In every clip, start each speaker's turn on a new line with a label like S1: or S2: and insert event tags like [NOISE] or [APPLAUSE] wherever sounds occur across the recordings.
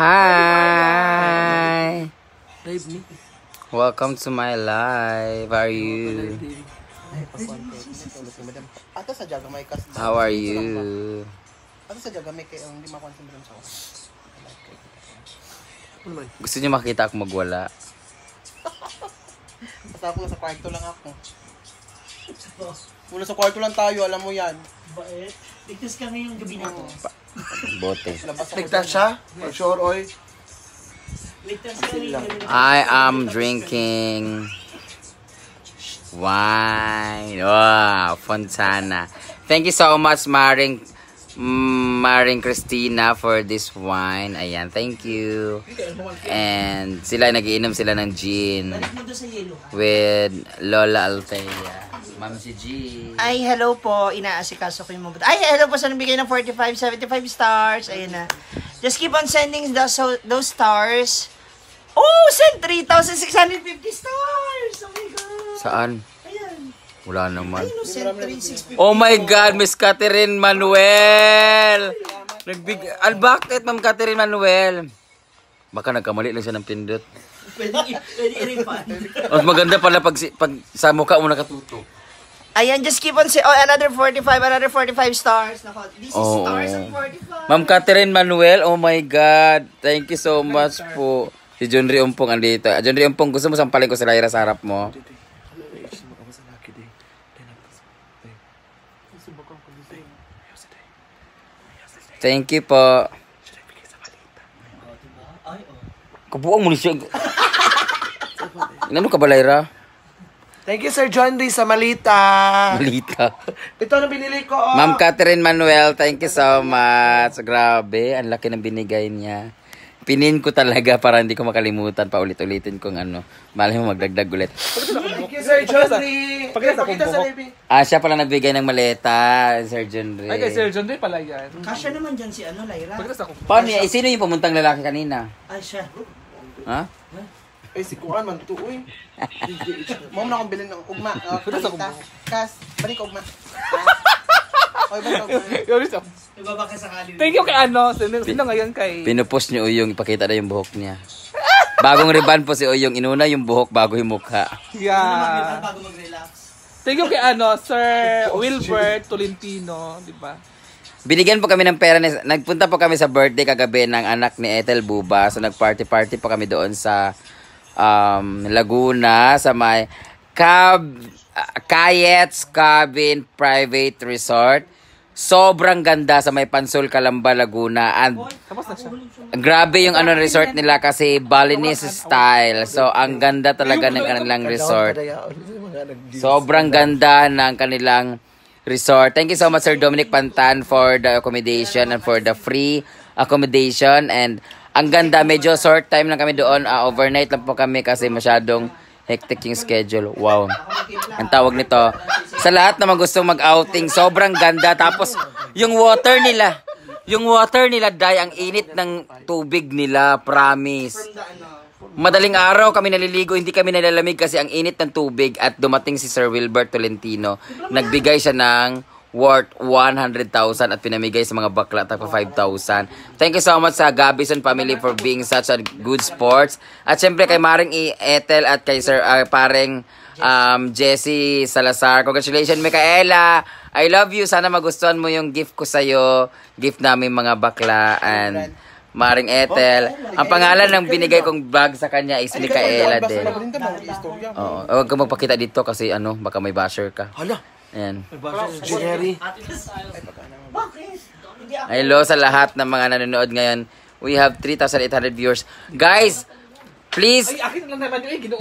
S1: Hi. Welcome to my live. How are you?
S2: How are you? Ano Gusto
S1: niyo makita ako magwala? [LAUGHS]
S2: Basta ako sa kwarto lang ako. Mula sa kwarto lang tayo, alam mo yan. Bait. Ligtas kami yung gabi na to. Bote. Ligtas siya? For sure, oy? I
S1: am drinking wine. Wow, Fontana. Thank you so much, Maring Maring Christina for this wine. Ayan, thank you. And sila, nagiinom sila ng gin with Lola Altea. Ma'am si G.
S3: Ay, hello po. Inaasikaso ko yung mabuti. Ay, hello po sa nabigay ng 45, 75 stars. Ayun na. Just keep on sending those, those stars. Oh, send 3,650 stars!
S1: Oh my God! Saan? Ayan. Wala naman.
S3: Ay, no, send 3,650. Oh
S1: my God, Miss Catherine Manuel! Nagbig... Al, bakit, Ma'am Catherine Manuel? Baka nagkamali lang siya ng pindot.
S3: Pwedeng i- pwedeng i-refund. [LAUGHS]
S1: maganda pala pag, pag sa mukha mo nakatutok.
S3: Ayan, just keep on saying, oh, another 45, another 45 stars. Nako,
S1: this is Oo. stars and 45. Ma'am Catherine Manuel, oh my God. Thank you so much po. Si John Riompong andito. Ah, John Riompong, gusto mo sampalin ko si Lyra sa harap mo? Thank you po. Oh. Kabuang mo ni siya. Ano ka balayra?
S2: Thank you, Sir John Ray, sa malita. Malita. [LAUGHS] Ito na binili ko. Oh. Ma'am
S1: Catherine Manuel, thank you so much. Grabe, ang laki ng binigay niya. Pinin ko talaga para hindi ko makalimutan pa ulit-ulitin kung ano. Malay mo magdagdag ulit.
S2: Thank you, Sir John Ray. Pagkita sa baby.
S1: Ah, siya pala nagbigay ng maleta, Sir John Ray. Ay, kay Sir
S2: John Ray pala yan.
S3: Kasya naman dyan si ano, Laira. Pagkita sa kumbong. Paano yan? Eh, sino
S1: yung pumuntang lalaki kanina?
S2: Ah, siya. Ha? Ay, si Kuan man to, uy. [LAUGHS] Mom na akong bilhin ng ugma. Uh, kalita. Kas, balik ugma. Uh, [LAUGHS] oy, balik ugma. Yori sa. Ibabaka sa kalita. Thank you kay ano. Sino, sino ngayon kay...
S1: Pinupost ni Uyong, ipakita na yung buhok niya. Bagong riban po si Uyong. Inuna yung buhok bago yung mukha.
S2: Yeah. Bago mag-relax. Thank you kay ano, Sir Wilbert Tolentino, di ba?
S1: Binigyan po kami ng pera. Ni, nagpunta po kami sa birthday kagabi ng anak ni Ethel Buba. So nagparty-party po kami doon sa um, Laguna sa may Cab Kayets Cabin Private Resort. Sobrang ganda sa may Pansol Calamba Laguna and grabe yung ano resort nila kasi Balinese style. So ang ganda talaga ng kanilang resort. Sobrang ganda ng kanilang resort. Thank you so much Sir Dominic Pantan for the accommodation and for the free accommodation and ang ganda, medyo short time lang kami doon. Uh, overnight lang po kami kasi masyadong hectic yung schedule. Wow. Ang tawag nito. Sa lahat na gusto mag-outing, sobrang ganda. Tapos, yung water nila. Yung water nila, dai ang init ng tubig nila. Promise. Madaling araw kami naliligo, hindi kami nalalamig kasi ang init ng tubig at dumating si Sir Wilbert Tolentino. Nagbigay siya ng worth 100,000 at pinamigay sa mga bakla tapos 5,000. Thank you so much sa Gabison family for being such a good sports. At syempre kay Maring Ethel at kay Sir uh, Pareng um, Jesse Salazar. Congratulations Micaela! I love you. Sana magustuhan mo yung gift ko sa'yo. Gift namin mga bakla and Maring Ethel. Oh, oh Ang pangalan ng binigay kong bag sa kanya is Micaela din. Oh, huwag ka magpakita dito kasi ano, baka may basher ka. Hala! Ayan. Hello sa lahat ng mga nanonood ngayon. We have 3,800 viewers. Guys, please,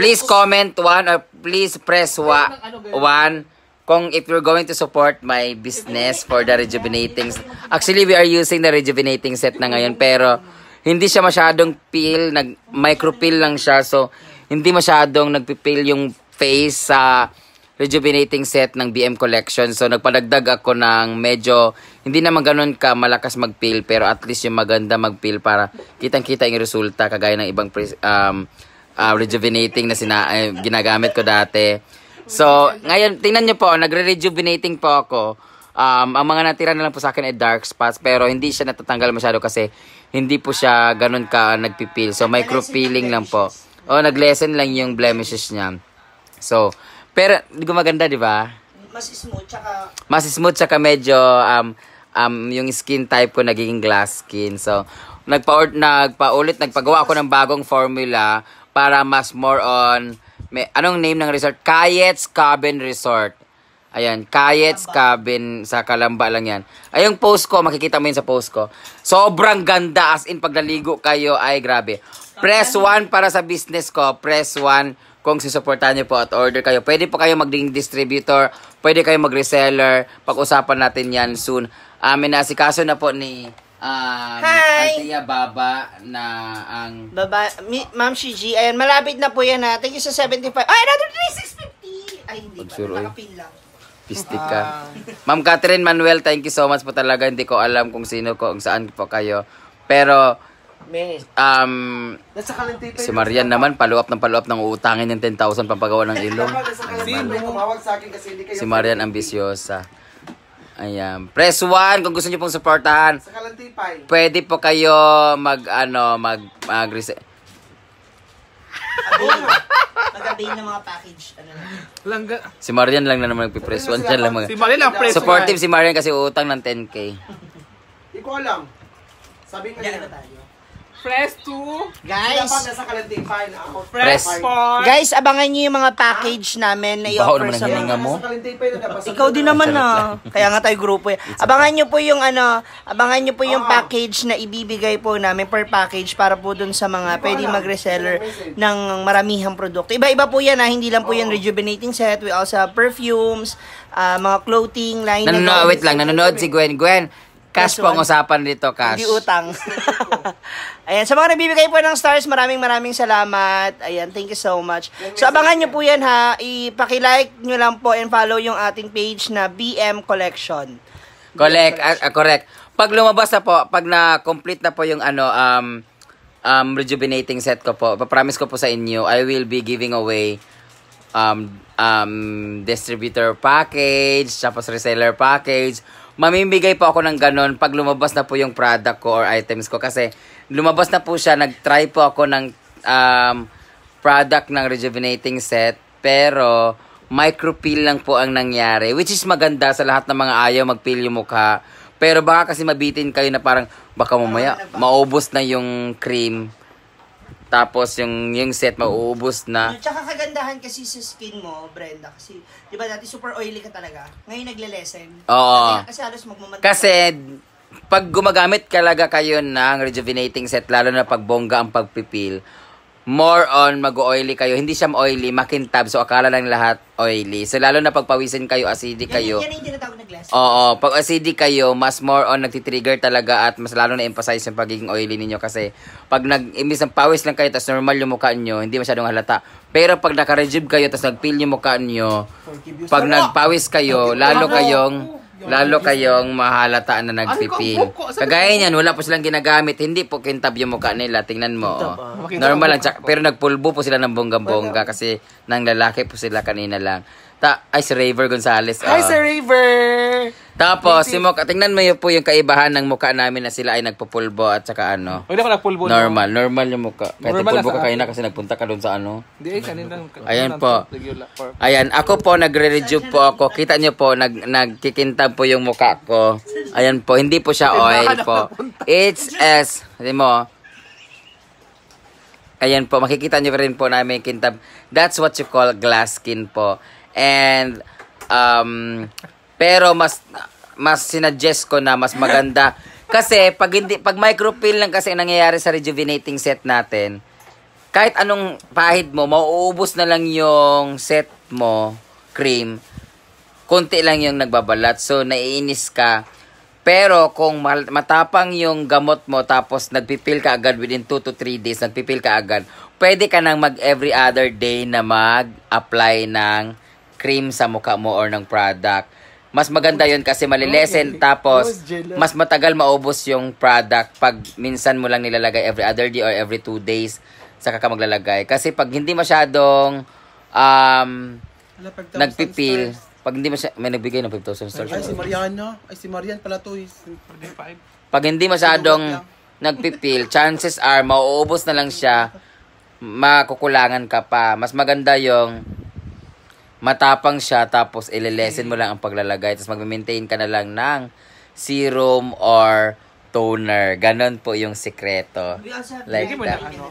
S1: please comment one or please press wa ano, one kung if you're going to support my business for the rejuvenating. Actually, we are using the rejuvenating set na ngayon pero hindi siya masyadong peel, nag micro peel lang siya. So, hindi masyadong nagpipil yung face sa uh, rejuvenating set ng BM collection. So nagpadagdag ako ng medyo hindi naman ganun ka malakas mag pero at least yung maganda mag para kitang-kita yung resulta kagaya ng ibang um, uh, rejuvenating na sina uh, ginagamit ko dati. So ngayon tingnan niyo po, nagre-rejuvenating po ako. Um, ang mga natira na lang po sa akin ay dark spots pero hindi siya natatanggal masyado kasi hindi po siya ganun ka nagpipil. So micro peeling lang po. O oh, nag-lessen lang yung blemishes niya. So, pero gumaganda, di ba?
S3: Mas smooth, tsaka...
S1: Mas smooth, tsaka medyo um, um, yung skin type ko naging glass skin. So, nagpa nagpaulit, nagpagawa ako ng bagong formula para mas more on... May, anong name ng resort? Kayet's Cabin Resort. Ayan, Kayet's Cabin sa Kalamba lang yan. Ay, yung post ko, makikita mo yun sa post ko. Sobrang ganda, as in pagdaligo kayo, ay grabe. Press 1 para sa business ko, press 1 kung sisuportahan niyo po at order kayo. Pwede po kayo maging distributor, pwede kayo mag-reseller. Pag-usapan natin yan soon. Amin uh, si kaso na po ni
S3: um, ah, Antia Baba na ang... Baba, Ma'am Shiji, Ayun, malapit na po yan ha. Thank you sa 75, Oh, another 3650! Ay, hindi pa ba, nakapin lang.
S1: Pistik ka. Ah. Ma'am Catherine Manuel, thank you so much po talaga. Hindi ko alam kung sino ko, kung saan po kayo. Pero, may. Um,
S2: Nasa kalantay Si Marian
S1: naman, paluap ng paluap ng uutangin ng 10,000 pampagawa ng ilong. si Marian ambisyosa. Ayan. Press 1 kung gusto niyo pong suportahan. Sa kalantipay. Pwede po kayo mag ano mag mag
S3: Pag-abayin ng
S2: mga package. Ano lang.
S1: Si Marian lang na naman nagpipress 1. Diyan lang mag- Si Marian lang press Supportive si Marian kasi utang ng 10K.
S2: Hindi ko alam. Sabi nga niya. Ano Press 2. Guys. Sila pa nasa Kalantipay na ako. Press 4. Guys,
S3: abangan niyo yung mga package namin na i-offer sa mga. Mo?
S2: Ikaw din naman ah. na. [LAUGHS] Kaya
S3: nga tayo grupo. Eh. Yan. Abangan niyo po yung ano, abangan niyo po yung package na ibibigay po namin per package para po dun sa mga pwede mag-reseller ng maramihang produkto. Iba-iba po yan ha. Ah. Hindi lang po oh. yan rejuvenating set. We also have perfumes, uh, mga clothing line. Nanonood, wait lang. Nanonood si Gwen.
S1: Gwen, Cash po ang usapan dito, cash. Hindi
S3: utang. [LAUGHS] Ayan, sa mga nabibigay po ng stars, maraming maraming salamat. Ayan, thank you so much. So, abangan nyo po yan ha. Ipakilike nyo lang po and follow yung ating page na BM Collection.
S1: Collect, BM Collection. Uh, correct. Pag lumabas na po, pag na-complete na po yung ano, um, um, rejuvenating set ko po, promise ko po sa inyo, I will be giving away um, um, distributor package, tapos reseller package, mamimigay po ako ng ganun pag lumabas na po yung product ko or items ko. Kasi lumabas na po siya, nagtry po ako ng um, product ng rejuvenating set. Pero micropeel lang po ang nangyari. Which is maganda sa lahat ng mga ayaw magpeel yung mukha. Pero baka kasi mabitin kayo na parang baka mamaya maubos na yung cream. Tapos yung yung set mauubos na.
S3: Tsaka kagandahan kasi sa skin mo, Brenda, kasi 'di ba dati super oily ka talaga. Ngayon nagle-lessen. Oo. Kasi halos magmamadali. Kasi
S1: pag gumagamit talaga kayo ng rejuvenating set lalo na pag bongga ang pagpipil, more on mag-oily kayo. Hindi siya oily, makintab. So, akala lang lahat oily. So, lalo na pagpawisin kayo, acidic kayo. Yan, yan yung tinatawag na glass. Oo, pag acidic kayo, mas more on nagtitrigger talaga at mas lalo na-emphasize yung pagiging oily ninyo. Kasi, pag nag, imbis ng pawis lang kayo, tapos normal yung mukha nyo, hindi masyadong halata. Pero pag naka-regib kayo, tapos nag-peel yung mukha nyo, pag nagpawis kayo, lalo kayong Lalo kayong mahalata na nagsipil. Kagaya niyan, wala po silang ginagamit. Hindi po kintab yung mukha nila. Tingnan mo. Oh. Ah. Normal lang. Pero nagpulbo po sila ng bonggang bongga kasi nang lalaki po sila kanina lang. Ta Ay, si Raver Gonzales. Hi, uh, oh. si Raver! Tapos, si Mocha, tingnan mo po yung kaibahan ng mukha namin na sila ay nagpupulbo at saka ano. Hindi ako nagpulbo. Normal, no? normal yung mukha. Kahit normal nagpulbo ka kanina kasi nagpunta ka doon sa ano. Hindi, eh, ay kanina. Ayan po. Ayan, ako po nagre-review po ako. Kita nyo po, nag nagkikintab po yung mukha ko. Ayan po, hindi po siya oil po. It's S. Hindi mo, Ayan po, makikita nyo rin po namin kintab. That's what you call glass skin po. And um pero mas mas sinuggest ko na mas maganda [LAUGHS] kasi pag hindi pag microfill lang kasi nangyayari sa rejuvenating set natin, kahit anong pahid mo, mauubos na lang yung set mo, cream. Konti lang yung nagbabalat. So, naiinis ka. Pero kung matapang yung gamot mo tapos nagpipil ka agad within 2 to 3 days, nagpipil ka agad, pwede ka nang mag every other day na mag-apply ng cream sa mukha mo or ng product. Mas maganda yun kasi malilesen okay. tapos mas matagal maubos yung product pag minsan mo lang nilalagay every other day or every two days sa ka maglalagay. Kasi pag hindi masyadong um,
S2: nagpipil,
S1: pag hindi masyadong, may nagbigay ng 5,000 stars. Ay, si
S2: Mariana. Ay, si Marian pala to. Eh. Is 45. Pag hindi masyadong
S1: nagpipil, chances are, mauubos na lang siya, makukulangan ka pa. Mas maganda yung matapang siya tapos ilelesen mo lang ang paglalagay tapos magme-maintain ka na lang ng serum or toner. Ganon po yung sikreto. like that. ano?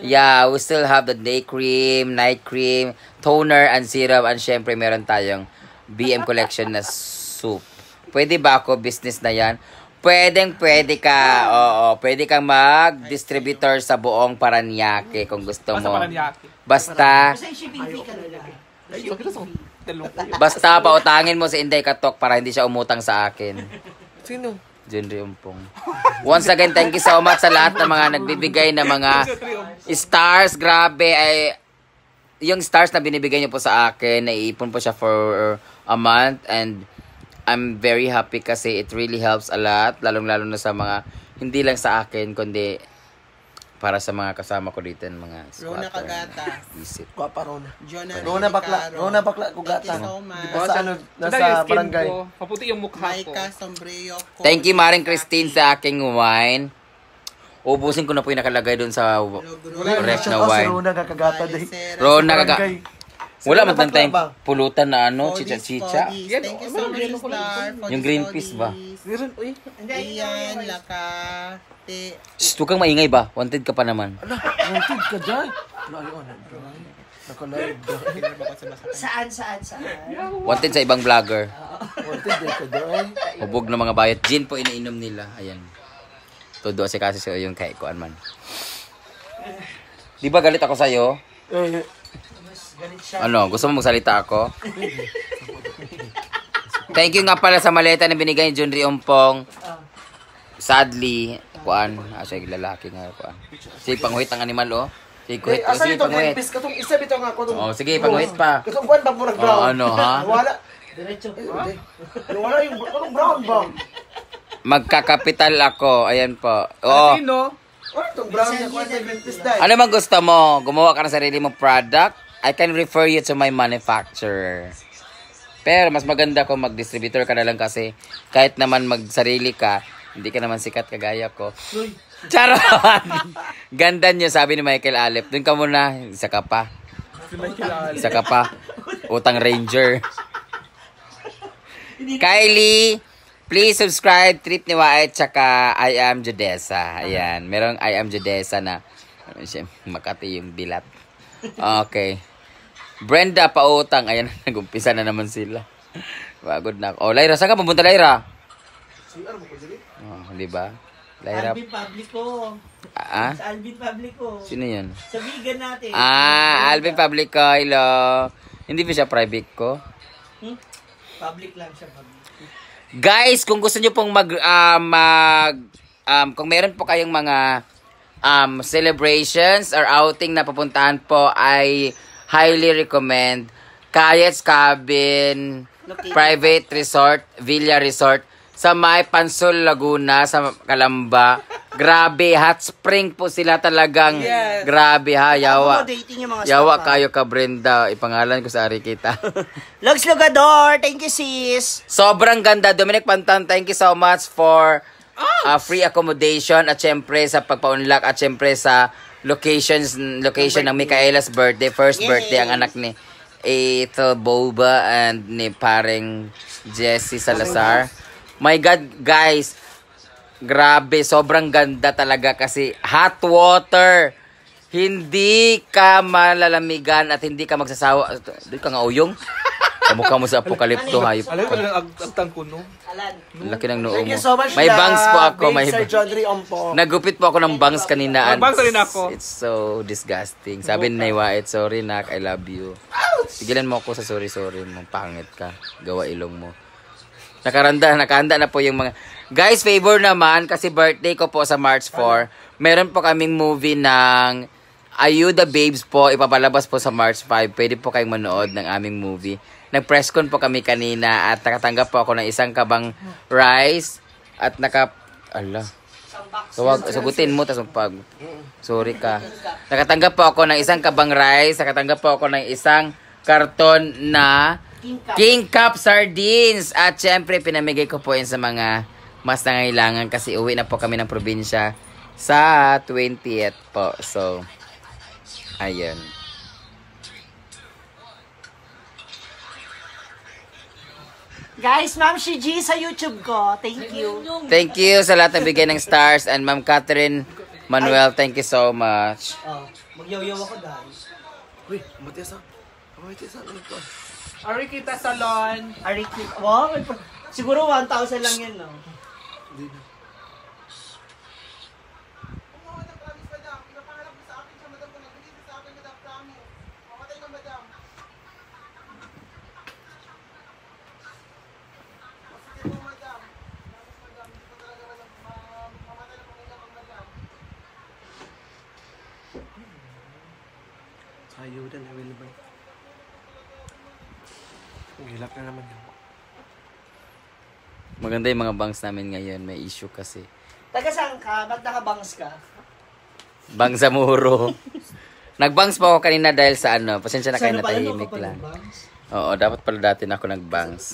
S1: Yeah, we still have the day cream, night cream, toner, and serum. And syempre, meron tayong BM collection na soup. Pwede ba ako? Business na yan. Pwedeng pwede ka. Oo, pwede kang mag-distributor sa buong Paranaque kung gusto ah, mo. Basta, Basta
S2: shipping fee ka na lang. Basta
S1: pautangin mo si Inday Katok para hindi siya umutang sa akin. Sino? Junri Umpong. Once again, thank you so much sa lahat ng mga nagbibigay ng mga stars. Grabe, ay yung stars na binibigay niyo po sa akin, naiipon po siya for a month and I'm very happy kasi it really helps a lot, lalong-lalo na sa mga, hindi lang sa akin, kundi para sa mga kasama ko dito ng mga squatter. Rona Kagata.
S2: Isip. Kwa pa Rona. Jonah Rona bakla. Rona bakla ko Thank you so much. Diba sa, ano, nasa yung barangay. Paputi yung mukha ko. Maika Sombrero.
S1: Thank you Maring Christine sa aking wine. Ubusin ko na po yung nakalagay doon sa ref na wine. Rona
S2: kagata day.
S1: Rona kagata.
S2: Wala man tayong
S1: pulutan na ano, chicha-chicha.
S2: Thank you so much, Star.
S3: Yung green peas ba? Meron, uy. Ayan, laka.
S1: Te. Shh, kang maingay ba? Wanted ka pa naman.
S3: Ala,
S2: wanted ka dyan? Layo ano, na, bro.
S3: [LAUGHS] Saan, saan, saan? Wanted sa
S1: ibang vlogger. Ah,
S3: wanted din ka
S2: dyan.
S1: Hubog ng mga bayat. Gin po iniinom nila. Ayan. Todo si kasi sa yung kaikuan man. Di ba galit ako sa'yo?
S2: Eh, ano, gusto mo magsalita ako?
S1: Thank you nga pala sa maleta na binigay ni Junri Ompong. Sadly, kuan, asya ah, lalaki nga kuan. Si panguhit ang animal oh. Eh, oh sige, kuhit, Asa si panguhit.
S2: Asa isa bitaw nga ako. Oh, sige, panguhit pa. Itong kuan pa murag oh, brown. Oh, ano ha? [LAUGHS] Wala. Diretso. Eh, wala yung anong brown ba?
S1: Magkakapital ako. Ayan po. Oo.
S2: Ano oh. itong brown na kuan? Ano
S1: man gusto mo? Gumawa ka ng sarili mong product? I can refer you to my manufacturer. Pero mas maganda kung mag-distributor ka na lang kasi kahit naman magsarili ka, hindi ka naman sikat kagaya ko. Charot! [LAUGHS] Ganda niya, sabi ni Michael Alep. Doon ka muna, isa ka pa. Isa ka pa. Utang Ranger. Kylie, please subscribe Trip ni Waet tsaka I am Judesa. Ayan, merong I am Judesa na ano Makati yung bilat. Okay. Brenda pa utang. Ayan, [LAUGHS] nagumpisa na naman sila. Pagod na ako. Oh, Lyra, saan ka pumunta, Lyra?
S2: CR mo ko dali. Oh,
S1: di ba? Lyra.
S2: Alvin Publico.
S3: Ah? Sa Alvin Publico. Sino yan? Sa vegan natin. Ah,
S1: Alvin Publico. Hello. Hindi ba siya private ko?
S3: Hmm? Public lang siya. Public.
S1: Guys, kung gusto niyo pong mag, uh, mag um, kung meron po kayong mga um, celebrations or outing na pupuntahan po ay highly recommend Kayet's Cabin Private Resort, Villa Resort sa May Pansol, Laguna, sa Kalamba. Grabe, hot spring po sila talagang. Yes. Grabe ha, yawa. yawa kayo ka Brenda. Ipangalan ko sa ari kita.
S3: Lugs [LAUGHS] Lugador, thank you sis.
S1: Sobrang ganda. Dominic Pantan, thank you so much for uh, free accommodation at syempre sa pagpa-unlock at syempre sa locations location ng Micaela's birthday, first Yay. birthday ang anak ni ito Boba and ni pareng Jesse Salazar. My God, guys, grabe, sobrang ganda talaga kasi hot water. Hindi ka malalamigan at hindi ka magsasawa. Doon ka nga uyong. [LAUGHS] Kamukha mo sa apokalipto, hayop. Alam ko lang,
S2: agtang ko, no? Alan.
S1: Laki ng noo mo. May uh, bangs po ako. May Sir John
S2: Riompo.
S1: Nagupit po ako ng bangs kaninaan. Bangs rin ako. It's so disgusting. Sabi ni Wait, sorry nak, I love you. Tigilan mo ako sa sorry-sorry mo. Pangit ka. Gawa ilong mo. Nakaranda, nakahanda na po yung mga... Guys, favor naman kasi birthday ko po sa March 4. Meron po kaming movie ng Ayuda Babes po. Ipapalabas po sa March 5. Pwede po kayong manood ng aming movie nag-press con po kami kanina at nakatanggap po ako ng isang kabang rice at naka... Ala. So, wag, sagutin mo, tas pag... Sorry ka. Nakatanggap po ako ng isang kabang rice, nakatanggap po ako ng isang karton na King Cup, King Cup sardines. At syempre, pinamigay ko po yun sa mga mas nangailangan kasi uwi na po kami ng probinsya sa 20th po. So, ayun.
S3: Guys, Ma'am Shiji sa YouTube ko. Thank you. Thank you sa lahat ng bigay ng
S1: stars and Ma'am Catherine Manuel, thank you so much.
S2: Oh, magyaw-yaw ako dahil. Uy, matias ah.
S3: Oh, matias ah. Ano Arikita Salon. Arikita. Wow, siguro 1,000 lang
S2: yun, no? ayuda na wheelbarrow. Ang hilap na naman yun.
S1: Maganda yung mga bangs namin ngayon. May issue kasi.
S3: Taga saan ka? Ba't nakabangs ka?
S1: Bang sa muro. [LAUGHS] nagbangs pa ako kanina dahil sa ano. Pasensya na kayo ano natahimik lang. Oo, dapat pala dati na ako nagbangs.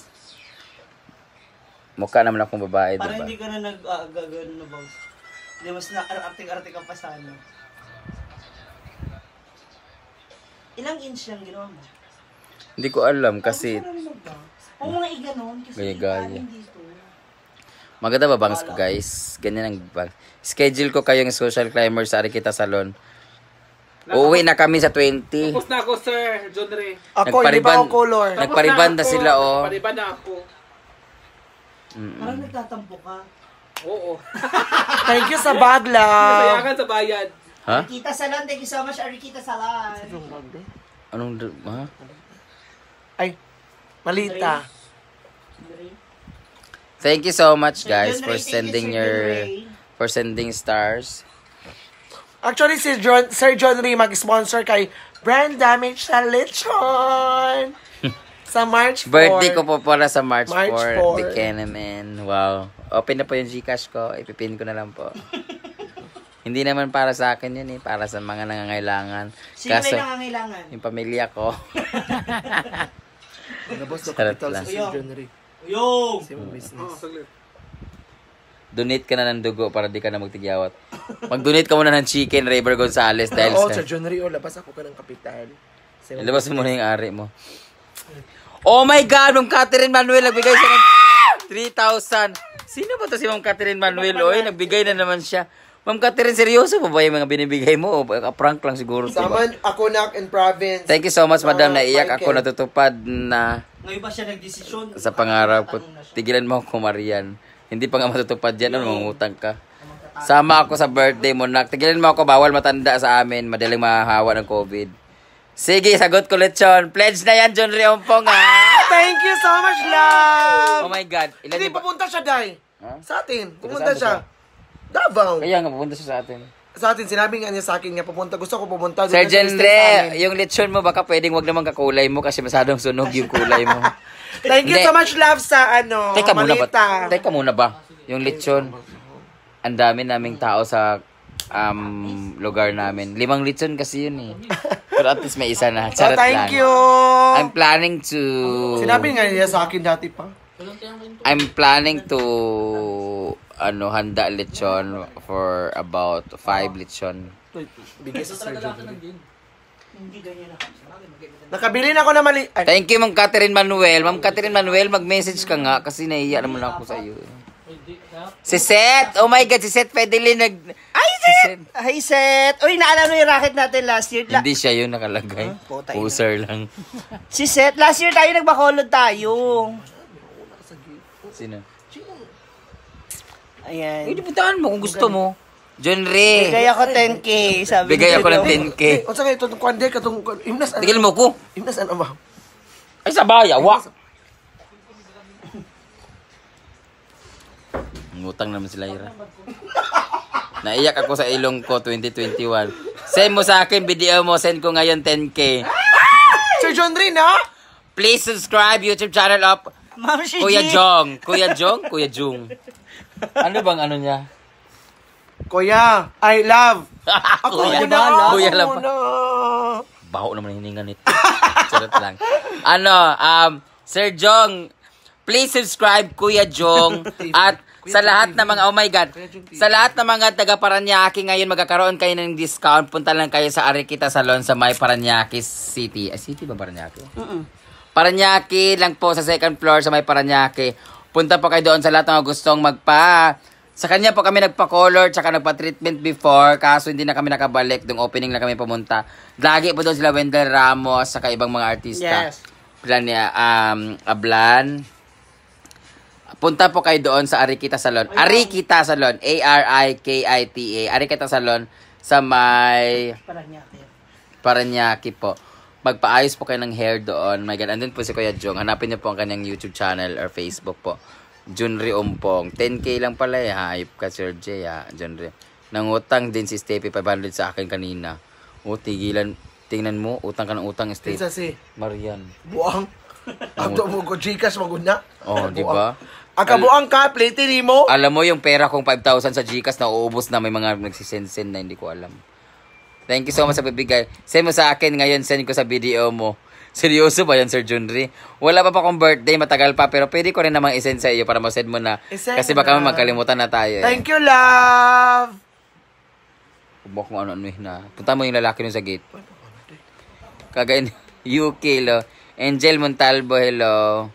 S1: Mukha naman akong babae, diba? Parang hindi
S3: ka na nag-gagawin ah, uh, na bangs. Hindi, mas na-arting-arting ka pa sa ano. Ilang inch lang ginawa mo?
S1: Hindi ko alam kasi...
S3: Kung oh, ano mga iganon, kasi gaya, gaya.
S1: Maganda ba bangs ko guys? Ganyan ang bang. Schedule ko kayong social climber sa Arikita Salon. Uwi na kami sa 20. Tapos
S2: na ako sir, Jonre. Ako, hindi ba color? Nagparibanda oh. na ako. sila oh. Nagparibanda ako. Mm -mm. Parang nagtatampo ka. Oo. Thank you sa bagla. Masayakan sa bayad. Ha?
S3: Arikita Salon, thank you so much, Arikita Salon.
S2: Anong, ha? Ay, malita.
S1: Thank you so much guys for sending your for sending stars.
S2: Actually si John Sir John Ray mag-sponsor kay Brand Damage sa Lechon. [LAUGHS] sa March 4. Birthday ko po
S1: para sa March, March 4. 4. The Kenaman. Wow. Open na po yung Gcash ko. Ipipin ko na lang po. [LAUGHS] Hindi naman para sa akin yun eh. Para sa mga nangangailangan. Sino Kaso, yung nangangailangan? Yung pamilya ko. [LAUGHS] Ano boss, Uyong! capital mm. oh, saglit. Donate ka na ng dugo para di ka na magtigyawat. Mag-donate ka muna ng chicken, River Gonzales. Dahil Oo, oh, sa
S2: January, oh, labas ako ka ng kapital. Same eh, labas mo muna
S1: yung ari mo. Oh my God! Ma'am Catherine Manuel, nagbigay siya ng 3,000. Ah! Sino ba to si Ma'am Catherine Manuel? Oy, nagbigay na naman siya. Ma'am Catherine, seryoso pa ba yung mga binibigay mo? O prank lang siguro. Sama
S2: diba? ako na in province.
S1: Thank you so much, madam. Ah, Naiyak ako natutupad na...
S2: Ngayon ba siya nagdesisyon?
S1: Sa pangarap ko. Tigilan mo ako, Marian. Hindi pa nga matutupad yan. Ano, mangutang ka. Sama ako sa birthday mo, Nak. Tigilan mo ako. Bawal matanda sa amin. Madaling mahahawa ng COVID. Sige, sagot ko lechon. Pledge na yan, John Riompong, ha? Ah, thank you so much, love! Oh my God. Ilan Hindi,
S2: papunta siya, Day. Huh? Sa atin. Pumunta siya. Davao.
S1: Kaya nga, pupunta siya sa atin.
S2: Sa atin, sinabi nga niya sa akin nga, pupunta, gusto ko pumunta. Sir Doon Jendre,
S1: yung lechon mo, baka pwedeng wag naman kakulay mo kasi masadong sunog yung kulay mo.
S2: [LAUGHS] Thank you so much, love, sa ano, Teka muna ba? Malita.
S1: Teka muna ba? Yung lechon, ang dami naming tao sa um, lugar namin. Limang lechon kasi yun eh. [LAUGHS] Pero at least may isa na. So, oh, Charot lang. thank you. I'm planning to... Sinabi nga niya sa akin dati pa. I'm planning to ano, handa lechon for about 5 lechon. Biggest is Nakabili na ako na mali... Ay. Thank you, Ma'am Catherine Manuel. Ma'am Catherine Manuel, mag-message ka nga kasi nahiya naman ako sa iyo.
S3: Si Seth! Oh my God, si Seth Fedelin nag... Ay, Seth! Si Seth. Ay, Seth! Uy, naalala mo yung racket natin last year. La-
S1: Hindi siya yung nakalagay. Huh? Ah, Poser lang.
S3: si Seth, last year tayo nagbakolod tayo. Sino? Ayan.
S1: Hindi dibutaan mo kung gusto mo. John Ray. Bigay
S3: ako
S2: 10K, sabi Bigay ako ng 10K. Kung sa ito, kung hindi, katong imnas. Tigil mo ko. Ano? Imnas, ano ba? Ay, sabaya, wa.
S1: [LAUGHS] Ngutang naman sila, Ira. Naiyak ako sa ilong ko 2021. Send mo sa akin, video mo, send ko ngayon 10K. Sir John Ray, na? Please subscribe YouTube channel of
S2: Kuya Jong. Kuya Jong? Kuya Jung
S1: ano bang ano niya?
S2: Kuya, I love. [LAUGHS] Ako Kuya, muna. Love. Kuya, love. Muna.
S1: Baho naman hininga nito. Charot lang. Ano, um, Sir Jong, please subscribe Kuya Jong [LAUGHS] at sa lahat ng mga, oh my God, sa lahat ng mga taga Paranaque ngayon, magkakaroon kayo ng discount. Punta lang kayo sa Arikita Salon sa May Paranaque City. Ay, city ba Paranaque? Mm Paranaque lang po sa second floor sa May Paranaque. Punta po kayo doon sa lahat ng gustong magpa. Sa kanya po kami nagpa-color tsaka nagpa-treatment before kaso hindi na kami nakabalik. Dung opening na kami pumunta. Lagi po doon sila Wendell Ramos sa ibang mga artista. Yes. Plan niya, um, Ablan. Punta po kayo doon sa Arikita Salon. Arikita Salon. A-R-I-K-I-T-A. Arikita Salon sa may... Paranaque. Paranaque po magpaayos po kayo ng hair doon. My God. Andun po si Kuya Jung. Hanapin niyo po ang kanyang YouTube channel or Facebook po. Junri Ompong. 10k lang pala eh. Hype ka Sir J ha. Junri. Nangutang din si Steffi 500 sa akin kanina. O oh, tigilan. Tingnan mo. Utang ka ng utang Steffi. Tinsa
S2: si? Marian. Buang. Abdo mo ko Gcash maguna. Oh, di ba? Akabuang
S1: ka, plate mo. Alam mo yung pera kong 5,000 sa Gcash na uubos na may mga nagsisend na hindi ko alam. Thank you so much sa pagbigay. Send mo sa akin ngayon, send ko sa video mo. [LAUGHS] Seryoso ba yan, Sir Junry? Wala pa pa akong birthday, matagal pa, pero pwede ko rin namang isend sa iyo para ma-send mo na. Isend kasi baka na. magkalimutan na tayo. Eh. Thank
S2: you, love!
S1: Huwag mo ano-ano eh na. Punta mo yung lalaki nun sa gate. Kagain, UK, lo. Angel Montalbo, hello.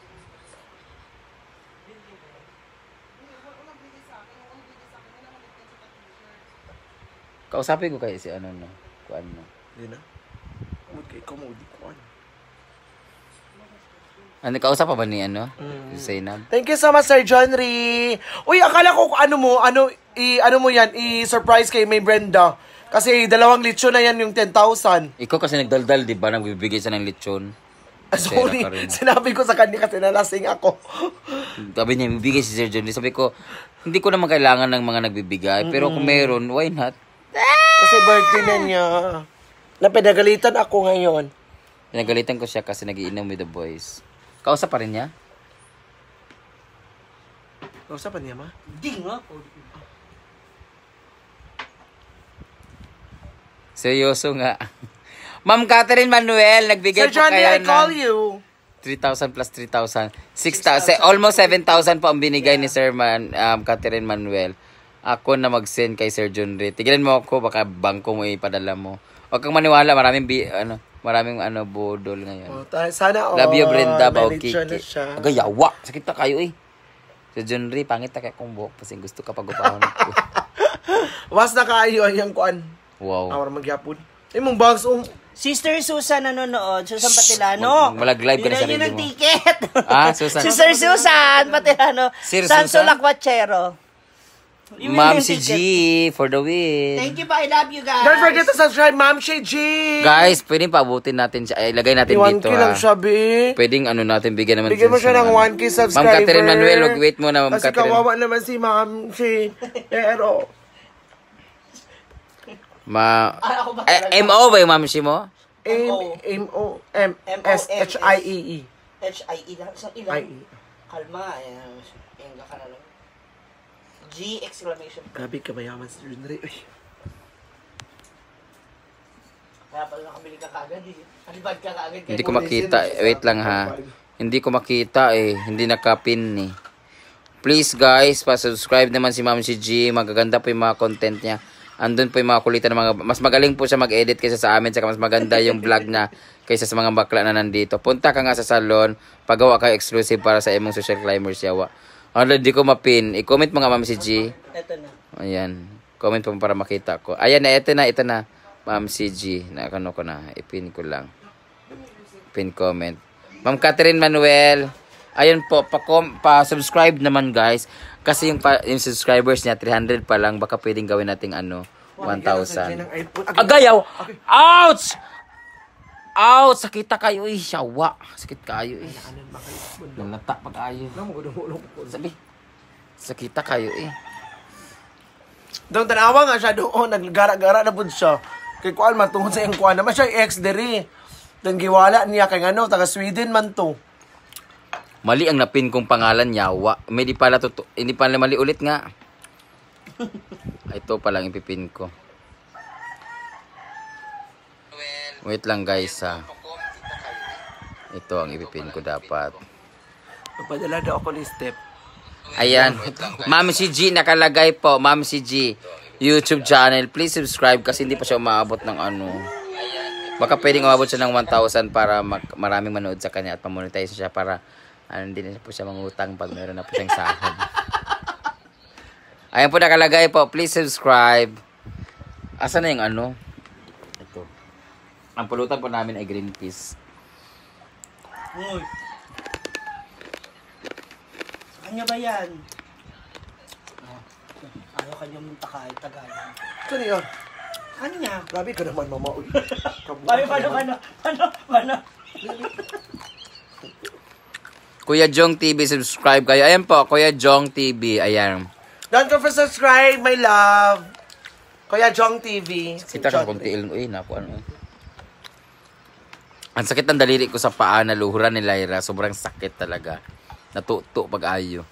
S1: Kausapin ko kayo si ano no kuan mo. Di na.
S2: Umod kay kamo di kuan. Ano, ah, kausap pa ba ni ano? Mm. na. Thank you so much, Sir Johnry. Uy, akala ko ano mo, ano, i, ano mo yan, i-surprise kay May Brenda. Kasi dalawang lechon na yan yung 10,000. Ikaw kasi nagdaldal, di ba? Nagbibigay sa ng lechon.
S1: Ah, sorry, [LAUGHS]
S2: sinabi ko sa kanya kasi nalasing ako.
S1: [LAUGHS] Sabi niya, bibigay si Sir Johnny. Sabi ko, hindi ko naman kailangan ng mga nagbibigay. mm Pero kung meron, why not?
S3: Kasi ah!
S1: birthday na niya. Napinagalitan ako ngayon. Pinagalitan ko siya kasi nagiinom with the boys. Kausap pa rin niya?
S2: Kausap pa niya, ma? Ding, nga.
S1: Seryoso nga. [LAUGHS] Ma'am Catherine Manuel, nagbigay Sir po Johnny, kayo I call you. 3,000 plus 3,000. 6,000. Almost 7,000 po ang binigay yeah. ni Sir Man, um, Catherine Manuel ako na mag-send kay Sir John Ray. Tigilan mo ako, baka bangko mo ipadala mo. Huwag kang maniwala, maraming bi, ano, maraming ano, bodol ngayon. Oh,
S2: sana oh, Love you, Brenda Baukiki. Aga,
S1: yawa. Sakit na kayo eh. Sir John
S2: Ray, pangit na kaya kong buhok. Kasi gusto ka pag-upahon ko. Was [LAUGHS] na kayo ang kuan. Wow. Awar magyapon. Eh, mong bags um.
S3: Sister Susan nanonood, Susan Patilano. Malag-live ka na sarili mo. Yun ang ticket.
S2: ah, Susan. [LAUGHS] Sister
S3: Susan Patilano. Sir Susan. Sanso Lakwachero. Ma'am si G
S1: for the win. Thank
S3: you pa. I love
S2: you guys. Don't forget to subscribe, Ma'am si G.
S1: Guys, pwedeng paabutin natin siya. Ay, lagay natin 1 dito. 1K lang siya, B. Pwedeng ano natin, bigyan naman. Bigyan mo siya ng 1K ano. subscriber. Ma'am Catherine Manuel, wag wait mo na, Ma'am Kasi Catherine. Kasi kawawa
S2: naman si Ma'am si Pero.
S1: Ma... M-O ah, eh, ba yung Ma'am si mo?
S2: M-O.
S3: M-S-H-I-E-E. H-I-E lang. Isang ilang. E e. Kalma. Ayan. Eh. G exclamation.
S2: Grabe ka mayaman si Runray. Uy.
S3: Kaya pala nakabili ka kagad eh. Alibad ka kagad. Hindi ko makita.
S2: Eh. Wait lang ha.
S1: Hindi ko makita eh. Hindi nakapin eh. Please guys, pa-subscribe naman si Ma'am si G. Magaganda po yung mga content niya. Andun po yung mga kulitan ng mga... Mas magaling po siya mag-edit kaysa sa amin. Saka mas maganda yung vlog niya kaysa sa mga bakla na nandito. Punta ka nga sa salon. Pagawa ka exclusive para sa imong social climbers yawa. Although di ko mapin. I-comment mo nga, ma'am CG. G. Ito na. Ayan. Comment po para makita ko. Ayan na, ito na, ito na. Ma'am CG. Nakano ko na. I-pin ko lang. Pin comment. Ma'am Catherine Manuel. Ayun po, pa-subscribe pa naman guys. Kasi yung, pa, yung subscribers niya, 300 pa lang. Baka pwedeng gawin nating ano, 1,000. Agayaw! Ah, Ouch! Aw, sakit ta kayo eh. Syawa. Sakit kayo eh. Lamnata pa kayo. Sabi,
S2: sakit ta kayo eh. Dong tanawa nga siya doon, oh, naggara-gara na pud siya. Kay kuan man tungod sa iyang kuan naman siya ex diri. Dang giwala niya kay ano, taga Sweden man to.
S1: Mali ang napin kong pangalan yawa. May di pala to, hindi pala mali ulit nga. [LAUGHS] Ito pala ang ipipin ko. wait lang guys ha ah. ito ang ipipin ko dapat
S2: napadala daw ako ni step ayan ma'am
S1: si G nakalagay po ma'am si G youtube channel please subscribe kasi hindi pa siya umaabot ng ano baka pwedeng umabot siya ng 1,000 para maraming manood sa kanya at pamonetize siya para ano, hindi na po siya mangutang pag meron na po siyang sahod ayan po nakalagay po please subscribe Asa na yung ano? Ang pulutan po namin ay green peas.
S3: Uy! Sa kanya ba yan? Ah, ayaw kanya munta ka, Tagalog.
S2: Saan yun? Kanya. Grabe ka naman, mama. Uy, kabuhan [LAUGHS] Ay, ka paano, paano, paano, paano? Ano, ano?
S1: Kuya Jong TV, subscribe kayo. Ayan po, Kuya Jong TV. Ayan.
S2: Don't go for subscribe, my love.
S1: Kuya Jong TV. Kita ka kung tiil. ilong. Uy, naku ano. eh. Ang sakit ng daliri ko sa paa na luhuran ni Lyra. Sobrang sakit talaga. Natuto pag ayo.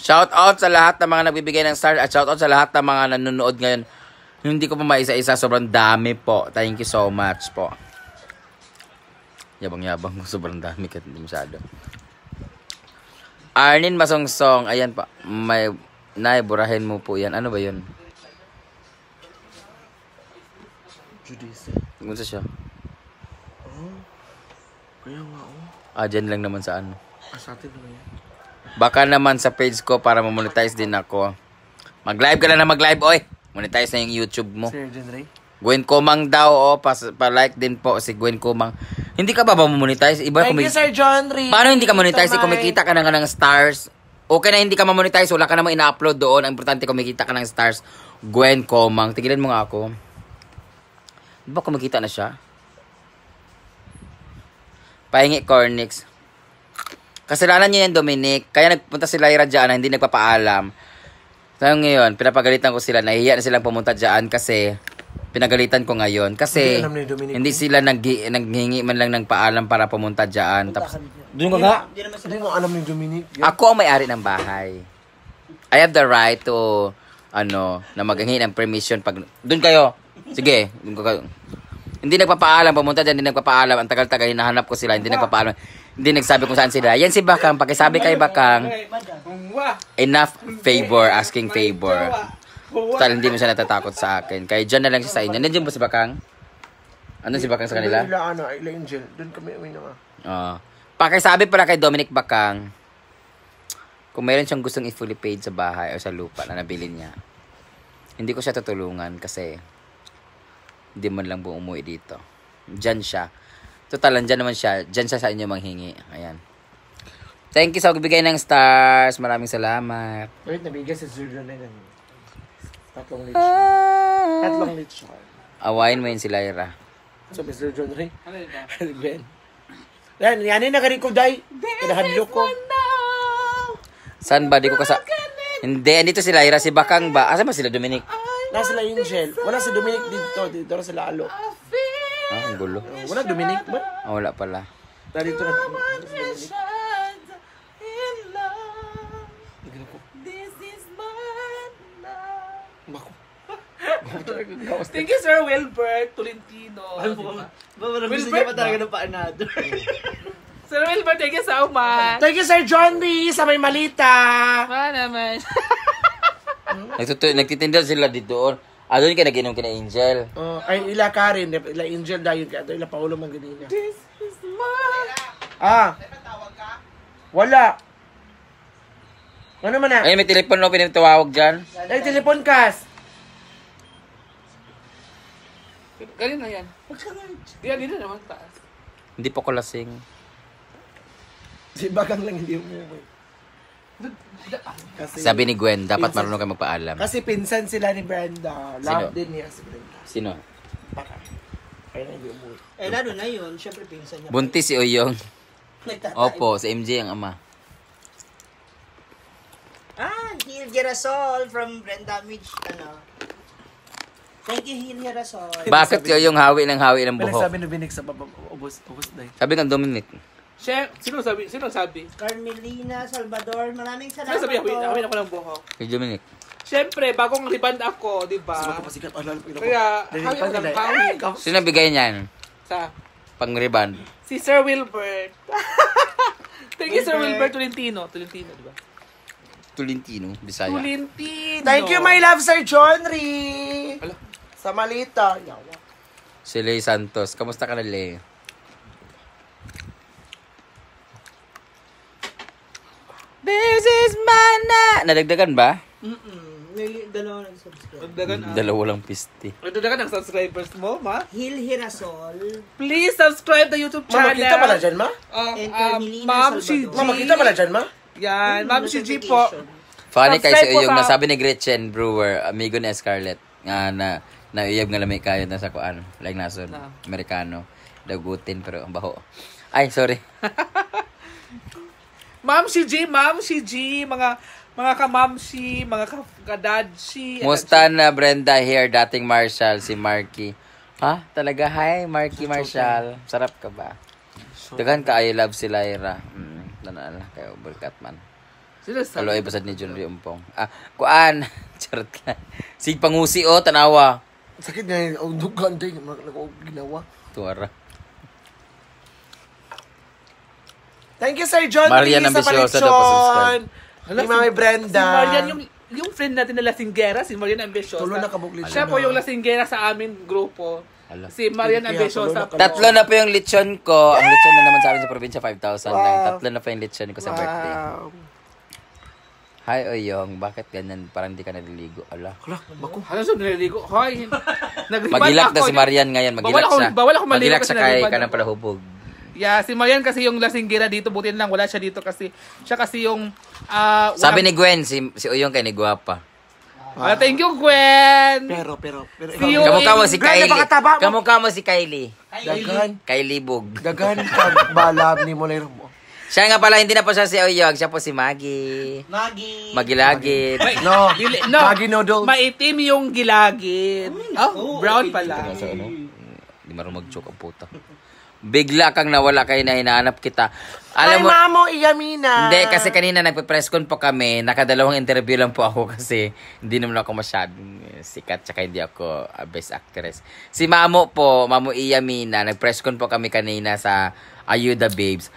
S1: Shout out sa lahat ng mga nagbibigay ng star at shout out sa lahat ng mga nanonood ngayon. Hindi ko pa maisa-isa, sobrang dami po. Thank you so much po. Yabang-yabang ko, [LAUGHS] sobrang dami kahit hindi masyado. Arnin Masongsong, ayan pa. May, nay, burahin mo po yan. Ano ba yun? Judice. Kumusta siya?
S2: Kaya nga oh.
S1: Ah, dyan lang naman sa ano.
S2: Ah, sa atin naman yan.
S1: Baka naman sa page ko para ma-monetize din ako. Mag-live ka na na mag-live, oy. Monetize na yung YouTube mo. Sir Jenry? Gwen Kumang daw, oh. Pa-like din po si Gwen Kumang. Hindi ka ba ba monetize? Iba Thank you, Sir
S2: John Ray. Paano hindi ka monetize? Ito, kumikita
S1: ka na nga ng stars. Okay na hindi ka ma-monetize. Wala ka namang ina-upload doon. Ang importante kumikita ka ng stars. Gwen Komang. Tigilan mo nga ako. Di ba kumikita na siya? Paingi Cornix. Kasalanan niya yan, Dominic. Kaya nagpunta sila Lyra dyan na hindi nagpapaalam. So ngayon, pinapagalitan ko sila. Nahihiya na silang pumunta dyan kasi pinagalitan ko ngayon. Kasi hindi, Dominic, hindi sila nag naghingi man lang ng paalam para pumunta dyan. Tapos, doon ka nga.
S2: Hindi mo alam ni Dominic. Yun.
S1: Ako ang may-ari ng bahay. I have the right to ano, na maghingi ng permission pag doon kayo. Sige, doon kayo. Hindi nagpapaalam, pumunta dyan, hindi nagpapaalam. Ang tagal-tagal, hinahanap ko sila, hindi nagpapaalam. Hindi nagsabi kung saan sila. Yan si Bakang, pakisabi kay Bakang. Enough favor, asking favor. Total, hindi mo siya natatakot sa akin. Kaya dyan na lang siya sa inyo. Nandiyan ba si Bakang? Ano si Bakang sa kanila?
S2: Ila, ano, Ila Angel. Doon kami uwi na nga.
S1: Oo. Ah. Pakisabi pala kay Dominic Bakang, kung meron siyang gustong i-fully paid sa bahay o sa lupa na nabili niya, hindi ko siya tutulungan kasi hindi man lang po umuwi dito. Diyan siya. Total, dyan naman siya. Diyan siya sa inyo manghingi. Ayan. Thank you sa pagbigay ng stars. Maraming salamat.
S2: Wait, nabigay sa Zero na yun. Tatlong lechon. Ah. Tatlong lechon.
S1: Awain mo yun si Lyra.
S2: So, Mr. John Ray? Ano yun Gwen? Yan, yan na ka rin ko, Day. Kinahadlo ko.
S1: Saan ba? Di ko kasa... Hindi, andito si Lyra, si Bakang ba? Asa ba sila, Dominic? Oh
S2: na sila Angel. Wala si Dominic dito. Dito na sila Alok. Ah, ang
S1: gulo. Wala Dominic ba? Ah, wala pala. Na
S2: dito na. Bako. Thank you, Sir Wilbert Tolentino. Ay, diba? Wilbert pa talaga ng paanado? [LAUGHS] Sir Wilbert, thank you so much. Thank you, Sir John B. Sa may malita. Wala naman. [LAUGHS] Nagtutu-
S1: nagtitinda sila dito. Adon ah, ka
S2: naginom ka na Angel. Oh, ay ila Karen, ila Angel dayon kay ato ila Paolo man gani niya. This is my... Ah. Wala.
S1: Ano man na? Ay, may telepono no, pinatawag dyan. Ay, telepon kas.
S2: Kanina yan. Yan, dito naman taas.
S1: Hindi pa ko lasing.
S2: Si Bakang lang hindi umuwi. Kasi, Sabi ni Gwen, dapat pinsan, marunong kayo magpaalam. Kasi pinsan sila ni Brenda. Love Sino? din niya si Brenda. Sino? Baka. Kaya na yung umuwi. Eh, lalo na yun. Siyempre, pinsan
S3: niya.
S1: Buntis si Oyong. Opo, sa MJ ang ama.
S3: Ah, Hil Girasol from Brenda Midge, ano. Thank you, Hil Girasol. Bakit
S2: Sabi- yun yung hawi ng hawi ng buhok? sabi na binig sa baba, ubos, ubos dahil.
S1: Sabi ng Dominic.
S2: Chef, sino sabi? Sino sabi? Carmelina, Salvador, maraming salamat Sino sabi? Amin, na ako ng buhok. Kay Dominic. Siyempre, bagong rebound ako, di ba? Sino ko pasikat? Ano, ah, ano, Kaya, hangin ko
S1: ng Sino bigay niyan? Sa? Pang rebound.
S2: Si Sir Wilbert. [LAUGHS] Thank you, Sir Wilbert Tolentino. Tolentino, di ba? Tolentino, Bisaya. Tolentino. Thank you, my love, Sir Johnry. Sa Malita. Yawa.
S1: Si Lay Santos. Kamusta ka na, Lay?
S2: This is my night.
S1: Nadagdagan ba?
S2: Mm-mm. Nili- Dalawa nag-subscribe. Dagdagan ah. Dalawa lang pisti. Nadagdagan ang subscribers mo, ma. Hil Hirasol. Please subscribe the YouTube Ma, channel. makita pala dyan, ma? Oh, And ah, um, Ma'am, si G. Ma, makita pala dyan, ma? Yan, Ma'am, si G po. Funny kayo sa Subscribe nasabi
S1: ni Gretchen Brewer, amigo ni Scarlett, nga na naiyab nga lamay kayo na sa kuan, like nasun, ah. Americano. dagutin pero ang baho. Ay, sorry. [LAUGHS]
S2: Ma'am si G, ma'am si G, mga mga kamamsi, mga kadadsi. Musta
S1: na Brenda here, dating Marshall, si Marky. Ha? Talaga, hi Marky Marshall. Sarap ka ba? Dagan ka, I love si Lyra. Mm, nanala kayo, Bulkat man. Sila sa... Kaloy, basad ni Junri Umpong. Ah, kuan. [LAUGHS] Charot lang. Si Pangusi, oh, tanawa.
S2: Sakit na yun. Ang dugan din. Ginawa. Tuwara. Thank you, Sir John. Marian Lee, ambisyosa daw pasubscribe. Hala, si- Mami Brenda. Si Marian yung yung friend natin na Lasinggera, si Marian Ambisyosa. Tulo na kabuklit siya. po yung Lasinggera sa amin grupo. Ala. Si Marian Ambisyosa. po. Tatlo na po
S1: yung lechon ko. Ang lechon na naman sa amin sa probinsya, 5,000 lang. Tatlo na po yung lechon ko sa birthday. Wow. Hi, Oyong. Bakit ganyan? Parang hindi ka naliligo. Ala. Hala,
S2: bako. Ano Hala, so naliligo. Hoy. Nag- Magilak na si
S1: Marian ngayon. Magilak bawal ako, siya. bawal ako maligo Magilak kasi siya kay naliligo. kanang palahubog.
S2: Yeah, si Marian kasi yung lasinggera dito. Butin lang, wala siya dito kasi. Siya kasi yung... Uh, ah, wala... Sabi ni
S1: Gwen, si, si Uyong kay ni Guapa. Ah, thank
S2: you, Gwen! Pero,
S1: pero, pero... Si you Kamukha mo si Kylie. Kamukha mo si Kylie. Dagan. Kylie Bug. pag pagbalab ni Molero mo. Siya nga pala, hindi na po siya si Oyog. Siya po si Maggie.
S3: Maggie.
S1: Magilagit. Maggie. No. no. Maggie noodles. Maitim yung gilagit. Oh, brown pala. Ano. Hindi marunong mag-joke ang puta. Bigla kang nawala kayo na hinahanap kita. Alam Ay, mo, mamo,
S2: iyamina. Hindi, kasi
S1: kanina nagpe-press con po kami. Nakadalawang interview lang po ako [LAUGHS] kasi hindi naman ako masyadong eh, sikat. Tsaka hindi ako uh, best actress. Si Mamo po, Mamo Iyamina, nag-press con po kami kanina sa Ayuda Babes.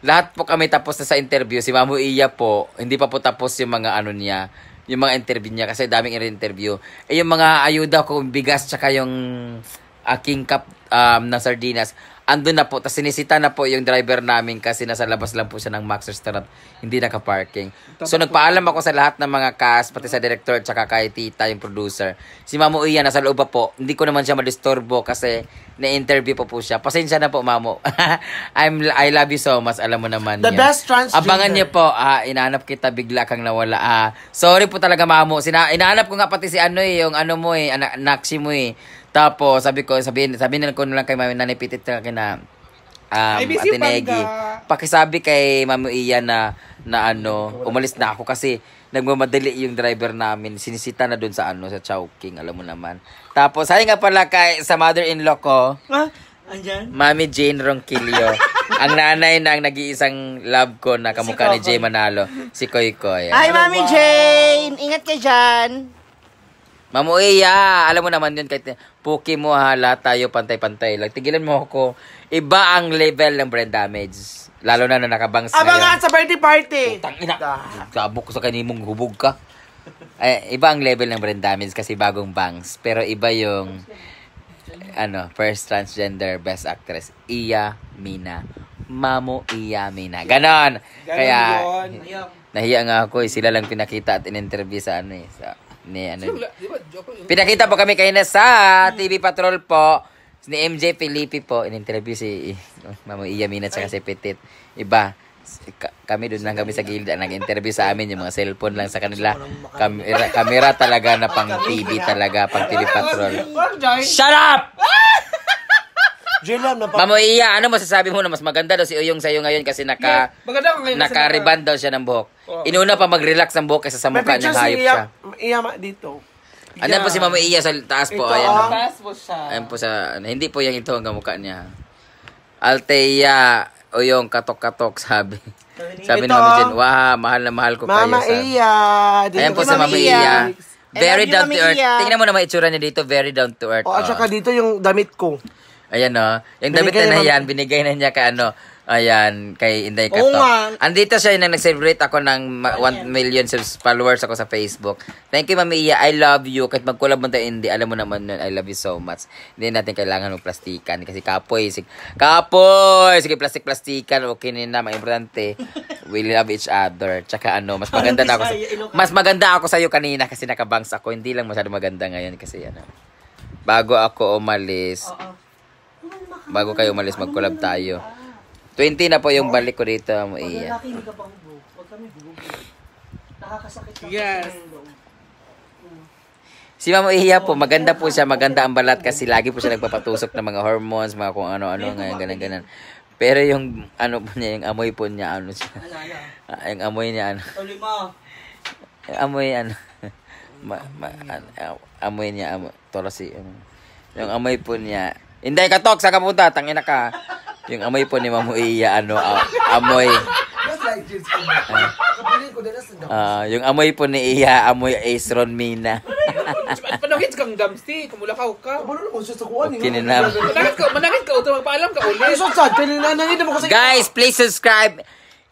S1: Lahat po kami tapos na sa interview. Si Mamo Iya po, hindi pa po tapos yung mga ano niya yung mga interview niya kasi daming interview. Eh yung mga ayuda ko bigas tsaka yung aking ah, cup um, na sardinas andun na po, tapos sinisita na po yung driver namin kasi nasa labas lang po siya ng Maxer Strand, hindi naka-parking. So nagpaalam ako sa lahat ng mga cast, pati sa director, tsaka kay tita, yung producer. Si Mamo Ian, nasa loob po, hindi ko naman siya madisturbo kasi na-interview po po siya. Pasensya na po, Mamo. [LAUGHS] I'm, I love you so much, alam mo naman The yan. best transgender. Abangan niyo po, ah, inaanap kita, bigla kang nawala. Ah, sorry po talaga, Mamo. Sina- inaanap ko nga pati si ano eh, yung ano mo eh, anak, mo eh. Tapos, sabi ko, sabihin, sabihin nila ko lang kay Mami Nanay Pitit na kina um, Ay, Ate Negi. Pakisabi kay Mami Iya na, na ano, umalis na ako kasi nagmamadali yung driver namin. Sinisita na doon sa ano, sa Chowking, alam mo naman. Tapos, hay nga pala kay, sa mother-in-law ko.
S3: Ha? Ah, andyan?
S1: Mami Jane Ronquillo. [LAUGHS] ang nanay ng nag-iisang love ko na kamukha si ni Jay Manalo. Si Koy Koy. Hi, Mami
S3: Jane! Ingat ka dyan!
S1: Mamuiya, eh, alam mo naman yun, kahit puki mo hala tayo pantay-pantay lang. Tigilan mo ako. Iba ang level ng brain damage. Lalo na na nakabangs Aba ngayon.
S2: nga sa birthday party! Putang ina,
S1: kabok sa kanimong hubog ka. Eh, iba ang level ng brain damage kasi bagong bangs. Pero iba yung, ano, first transgender best actress, Iya Mina. Mamo Iya Mina. Ganon! Ganon Kaya, yun. nahiya nga ako eh. Sila lang pinakita at in-interview sa ano eh. Sa, ni ano. Pinakita po kami kayo na sa TV Patrol po ni MJ Felipe po in-interview si Mamo Iyamina at si Petit. Iba kami doon lang kami sa gilda nag-interview sa amin yung mga cellphone lang sa kanila Kamera, camera talaga na pang TV talaga pang TV patrol
S2: shut up [LAUGHS] Jilam na Mamo Iya, ano masasabi mo
S1: na mas maganda daw si Uyong sa'yo ngayon kasi naka
S2: yeah, naka-rebound
S1: daw siya ng buhok. Oh. Inuna pa mag-relax ang buhok kaysa sa mukha niya hayop siya
S2: iya iyama dito. Yeah. po si Mama Iya
S1: sa taas po. Ito ayan, ang... Ah.
S2: Taas po siya. Ayan
S1: po sa... Ano, hindi po yung ito ang kamukha niya. Alteya o yung katok-katok sabi. Sabi ito. Mama Jen, wah, mahal na mahal ko Mama kayo. Mama
S2: Iya. Ayan po si Mama Iya. Very down to earth. Iya. Tingnan
S1: mo naman itsura niya dito, very down to earth. Oh, at oh. saka
S2: dito yung damit ko.
S1: Ayan o. Oh. Yung damit na, na yan, binigay na niya ka ano, Ayan, kay Inday Kato. Oo nga. Andito siya yung nag-celebrate ako ng 1 million followers ako sa Facebook. Thank you, Mami Iya. I love you. Kahit magkulab mo tayo, hindi. Alam mo naman nun, I love you so much. Hindi natin kailangan ng plastikan. Kasi kapoy. Sige, kapoy! Sige, plastik-plastikan. Okay na na, importante. [LAUGHS] We love each other. Tsaka ano, mas maganda na ako. Sa, mas maganda ako sa'yo kanina kasi nakabangs ako. Hindi lang masyado maganda ngayon kasi ano. Bago ako umalis, Oo. bago kayo umalis, mag-collab tayo. 20 na po yung balik ko dito, mo iya. Pag
S3: lalaki, hindi ka pa hubog. Huwag kami hubog.
S2: Nakakasakit lang. Yes.
S1: Si Mama Iya po, oh, maganda po siya, maganda ang balat kasi lagi po siya nagpapatusok ng mga hormones, mga kung ano-ano, ganyan, ganyan, ganyan. Pero yung ano po niya, yung amoy po niya, ano siya. Ano, ano? Ah, yung amoy niya, ano. Yung amoy, ano. [LAUGHS] Ma, ma, ano, amoy niya, amoy. Tolasi, ano. Yung amoy po niya. Hindi ka, Tok, saan ka punta? Tangina ka. Yung amoy po ni Mamo Iya, ano, uh, amoy.
S2: Ah, uh, yung amoy po ni Iya, amoy Ace
S1: Ron Mina.
S2: [LAUGHS] Panangit kang damsti, kumulakaw ka. Ano Kininam. Manangit ka, manangit ka, ito, magpaalam ka ulit.
S1: Guys, please subscribe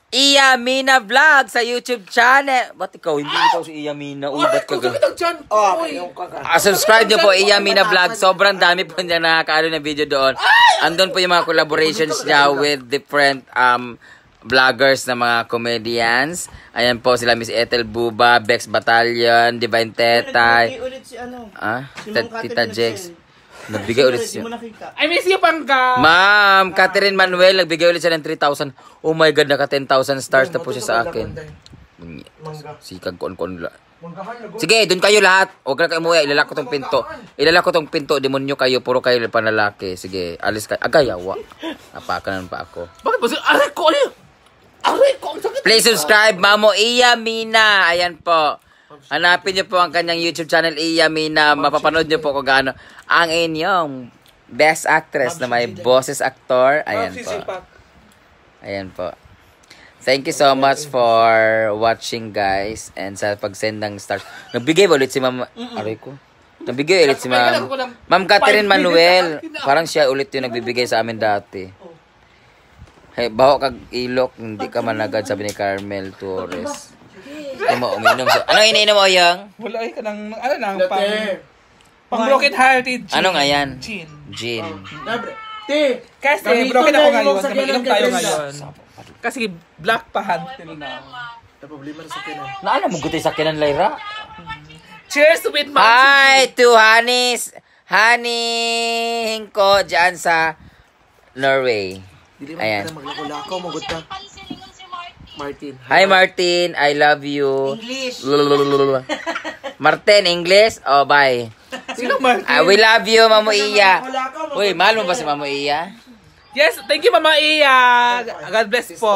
S1: Iyamina Vlog sa YouTube channel. Ba't ikaw? Hindi ah! ikaw si Iyamina. Uy, ba't ka Oh, Ah, subscribe niyo po, Iyamina Vlog. Sobrang dami po niya nakakaano na video doon. Andun po yung mga collaborations niya with different um, vloggers na mga comedians. Ayan po sila Miss Ethel Buba, Bex Battalion, Divine Tetay.
S2: Ulit si ano?
S1: Ah? Si Tita Jex. Nagbigay ulit siya.
S2: I miss siya pangka. Ma'am,
S1: Catherine Manuel, nagbigay ulit siya ng 3,000. Oh my God, naka 10,000 stars na po siya sa akin. Sikag kon kon la.
S2: Sige, doon kayo lahat.
S1: Huwag na kayo umuwi. Ilalak ko tong pinto. Ilalak ko tong pinto. Demonyo kayo. Puro kayo panalaki. Sige, alis kayo. Agayawa. Napakanan pa ako.
S2: Bakit ba? Aray ko! Aray
S1: ko! Please subscribe, Mamo Iya Mina. Ayan po. Hanapin niyo po ang kanyang YouTube channel, Iyamina. mapapanood niyo po kung gaano ang inyong best actress na may bosses actor. Ayan po. Ayan po. Thank you so much for watching, guys. And sa pag-send ng stars. Nagbigay ba ulit si Ma'am... Aray ko. Nabigay ulit si Ma'am. Ma'am Catherine Manuel. Parang siya ulit yung nagbibigay sa amin dati. Oh. Hey, bawa kag ilok, hindi ka man sabi ni Carmel Torres. Ano hindi mo uminom. So, anong iniinom mo, Yang?
S2: Wala eh, kanang, ano lang, pang, Latte. pang broken hearted. Ano Anong ayan? Gin. Gin. Oh, labre. Te, Kami Kasi ito broken ako ngayon, sa sakyanan tayo ngayon. Kasi black pa until now. Na problema sa kinan.
S1: Naalam ano, mo guti sa kinan, Lyra? Cheers to with my... Hi to Hanis. Haning ko dyan sa Norway. Dili man Ayan. ka na
S2: maglako-lako, ka. Martin.
S1: Hi, Martin. I love you. English. Martin, English? Oh, bye.
S2: Sino Martin? I ah, will love you, Mama Iya. Uy, mahal mo ba si
S1: Mama Iya?
S2: Yes, thank you, Mama Iya. God bless po.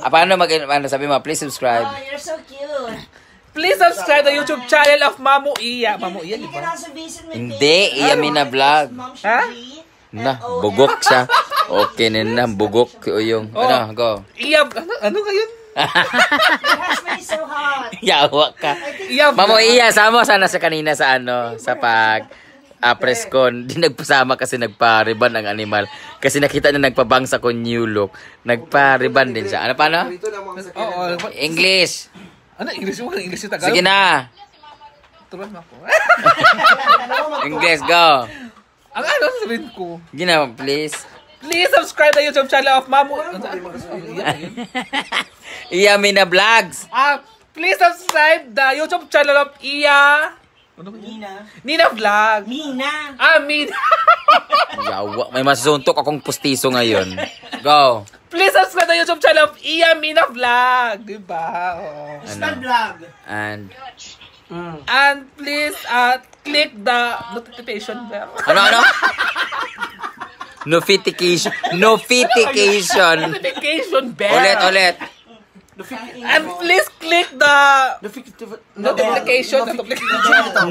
S2: Ah, paano mag
S1: ano, sabi mo, please subscribe. Oh,
S2: you're so cute. Please subscribe to YouTube channel of Mamu Iya. Mamu Iya, di ba?
S1: Hindi, Iya Mina Vlog. Ha? na bugok siya. Okay na na bugok yung oh, ano go.
S3: Iyab ano ano kayon? so [LAUGHS] Yawa ka.
S1: Iyab. Mamo iya samo sana sa kanina sa ano sa pag uh, preskon. Di nagpasama kasi nagpa-riban ang animal. Kasi nakita niya nagpabangsa ko new look. Nagpa-riban din siya. Ano pa ano? Oh, English. Ano? English mo?
S2: English yung Tagalog? Sige na. Turuan [LAUGHS] mo ako. English, go. Ang ano sabihin
S1: ko? Ginawa, please.
S2: Please subscribe the YouTube channel of Mamu. Ano? Ano? [LAUGHS]
S1: Iya Mina Vlogs.
S2: Ah, please subscribe the YouTube channel of Iya. Nina. Ano Nina Vlog. Mina. Ah, Mina.
S1: [LAUGHS] Yawa, may masuntok akong pustiso ngayon. Go.
S2: Please subscribe the YouTube channel of Iya Mina Vlog. Diba? Oh. Ano? Vlog.
S1: And... Mm.
S2: And please uh, click the notification bell. Ano, ano?
S1: notification. Notification.
S2: notification bell. Ulit, ulit. And please click the notification.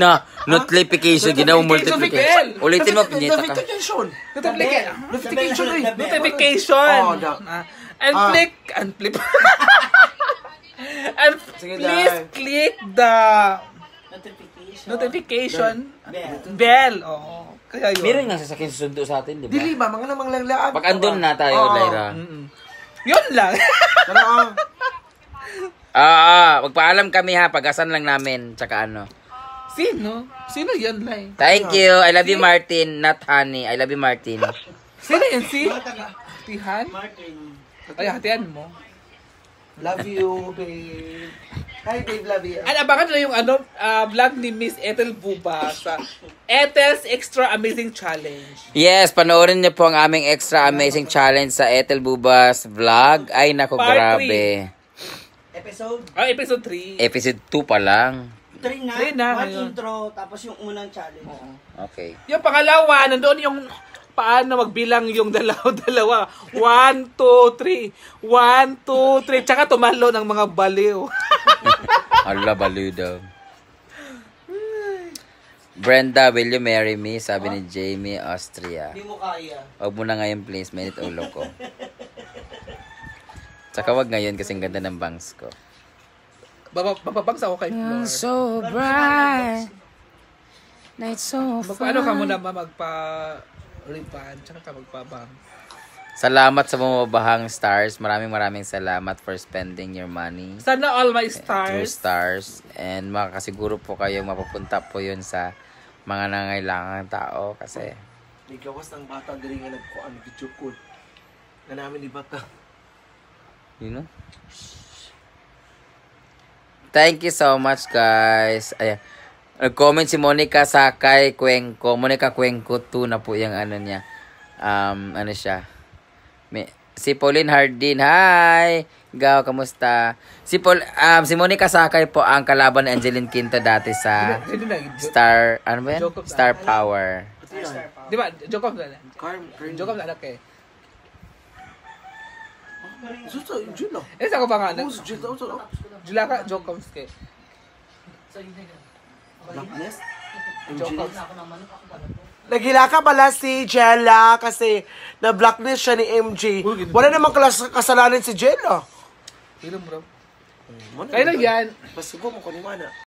S1: Na, notification. Ginawa mo multiplication. Ulitin mo, pinita ka.
S2: Notification. Notification. Notification. Oh, notification. And ah. click, and flip. [LAUGHS] And Sige, please dahil. click the
S3: notification,
S2: notification bell. bell. Oo. Kaya yun. Meron nga sasakyan
S1: susundo sa atin, di ba? Dili
S2: ba? Mga namang lang Pag andun na tayo, Oo. Lyra. Mm-mm. Yun lang. Pero [LAUGHS] oh.
S1: Ah, ah, magpaalam kami ha, pagasan lang namin, tsaka ano.
S2: Sino? Sino yun, Lai? Thank you. I love you,
S1: Martin. Not honey. I love you, Martin.
S2: Sino yun, si? Tihan? Martin. Ay, hatian mo. Love you, babe. Hi, babe, love you. At abangan na yung ano, uh, vlog ni Miss Ethel Buba sa Ethel's Extra Amazing Challenge.
S1: Yes, panoorin niyo po ang aming Extra Amazing Challenge sa Ethel Buba's vlog. Ay, nako, Part grabe.
S2: Episode? Oh, episode 3. Episode 2 pa lang. 3
S3: na, Three na, one intro, tapos yung unang challenge. Oo.
S2: Okay. Yung pangalawa, nandoon yung paano magbilang yung dalawa [LAUGHS] dalawa One, two, three. One, two, three. Tsaka tumalo ng mga baliw.
S1: [LAUGHS] Ala, baliw daw. Brenda, will you marry me? Sabi ni Jamie Austria. Hindi mo kaya. Huwag mo na ngayon please, mainit ulo ko. Tsaka wag ngayon ang ganda ng bangs ko. Baba- Bababangs ako kay Flor. so bright. Night so fine. Magpaano ka muna
S2: ma magpa ripan, tsaka ka magpabang.
S1: Salamat sa bumabahang stars. Maraming maraming salamat for spending your money.
S2: Sana all my stars. Two
S1: stars. And makakasiguro po kayo mapupunta po yun sa mga nangailangan tao kasi...
S2: May gawas ng bata dali nga nagkuan video call. Na namin ni bata.
S1: You know? Thank you so much guys. Ayan. Nag-comment si Monica Sakay Cuenco. Monica Cuenco 2 na po yung ano niya. Um, ano siya. May, si Pauline Hardin. Hi! Gaw, kamusta? Si Paul, um, si Monica Sakay po ang kalaban ni Angeline Quinto dati sa Star, ano ba yan? Star Power.
S2: Di ba, joke off na lang. Joke off na lang kay. Eh. Justo, Juno. Eh, sa ko pa nga. Juno. Julaka, joke off kay. Sa hindi Blackness? [LAUGHS] Engineers? Nagila ka pala si Jella kasi na-blackness siya ni MJ. Wala namang klas- kasalanan si Jella. Ilan bro? Kailan yan? Basta ko mo kaniwana.